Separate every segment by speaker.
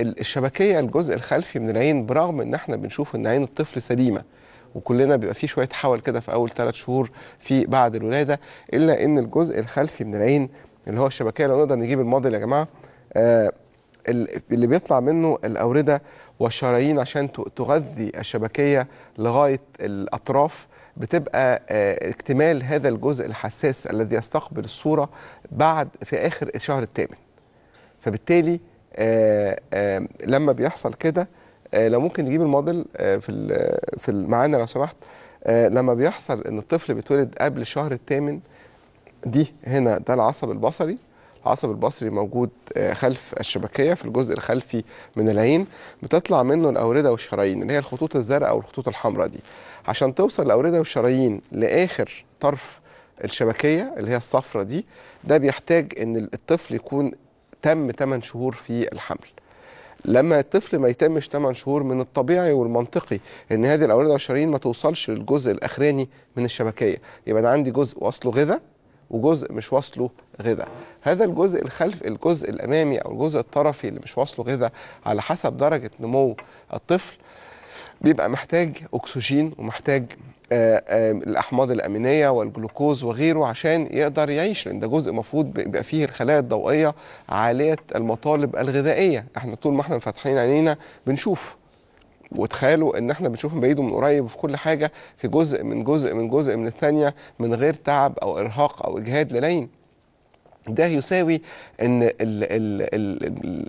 Speaker 1: الشبكيه الجزء الخلفي من العين برغم ان احنا بنشوف ان عين الطفل سليمه وكلنا بيبقى فيه شويه حول كده في اول ثلاث شهور في بعد الولاده الا ان الجزء الخلفي من العين اللي هو الشبكيه لو نقدر نجيب الموديل يا جماعه آه، اللي بيطلع منه الاورده والشرايين عشان تغذي الشبكيه لغايه الاطراف بتبقى آه، اكتمال هذا الجزء الحساس الذي يستقبل الصوره بعد في اخر الشهر الثامن فبالتالي آه، آه، لما بيحصل كده آه، لو ممكن نجيب الموديل في في معانا لو سمحت لما بيحصل ان الطفل بيتولد قبل الشهر الثامن دي هنا ده العصب البصري العصب البصري موجود خلف الشبكيه في الجزء الخلفي من العين بتطلع منه الاورده والشرايين اللي هي الخطوط الزرقاء والخطوط الحمراء دي عشان توصل الاورده والشرايين لاخر طرف الشبكيه اللي هي الصفرة دي ده بيحتاج ان الطفل يكون تم 8 شهور في الحمل لما الطفل ما يتمش 8 شهور من الطبيعي والمنطقي ان هذه الاورده والشرايين ما توصلش للجزء الاخراني من الشبكيه يبقى انا عندي جزء واصله غذاء وجزء مش واصله غذاء هذا الجزء الخلف الجزء الامامي او الجزء الطرفي اللي مش واصله غذاء على حسب درجه نمو الطفل بيبقى محتاج اكسجين ومحتاج آه، آه، الاحماض الامينيه والجلوكوز وغيره عشان يقدر يعيش لان ده جزء المفروض بيبقى فيه الخلايا الضوئيه عاليه المطالب الغذائيه احنا طول ما احنا فاتحين عينينا بنشوف وتخيلوا ان احنا من بعيد ومن قريب وفي كل حاجه في جزء من جزء من جزء من الثانيه من غير تعب او ارهاق او اجهاد للين ده يساوي ان ال ال ال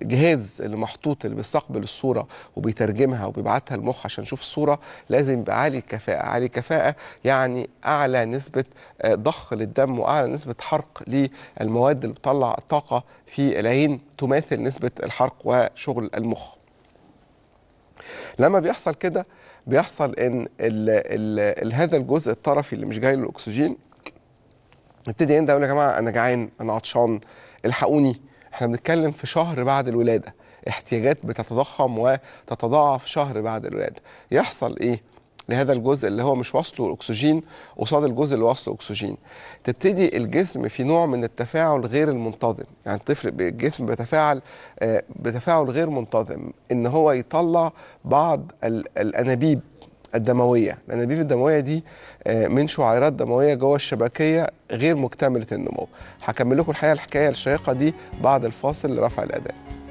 Speaker 1: الجهاز اللي محطوط اللي بيستقبل الصوره وبيترجمها وبيبعتها المخ عشان يشوف الصوره لازم يبقى عالي الكفاءه، عالي الكفاءه يعني اعلى نسبه آه، ضخ للدم واعلى نسبه حرق للمواد اللي بتطلع الطاقه في العين تماثل نسبه الحرق وشغل المخ. لما بيحصل كده بيحصل ان ال ال هذا الجزء الطرفي اللي مش جاي له الاكسجين ابتدي انت اقول يا جماعه انا جعان انا عطشان الحقوني احنا بنتكلم في شهر بعد الولاده احتياجات بتتضخم وتتضاعف شهر بعد الولاده يحصل ايه لهذا الجزء اللي هو مش واصله الاكسجين قصاد الجزء اللي واصله اكسجين تبتدي الجسم في نوع من التفاعل غير المنتظم يعني الطفل الجسم بيتفاعل آه، بتفاعل غير منتظم ان هو يطلع بعض الانابيب الدمويه لان البيف الدمويه دي آه، من شعيرات دمويه جوه الشبكيه غير مكتمله النمو هكمل لكم الحقيقه الحكايه الشيقه دي بعد الفاصل لرفع الاداء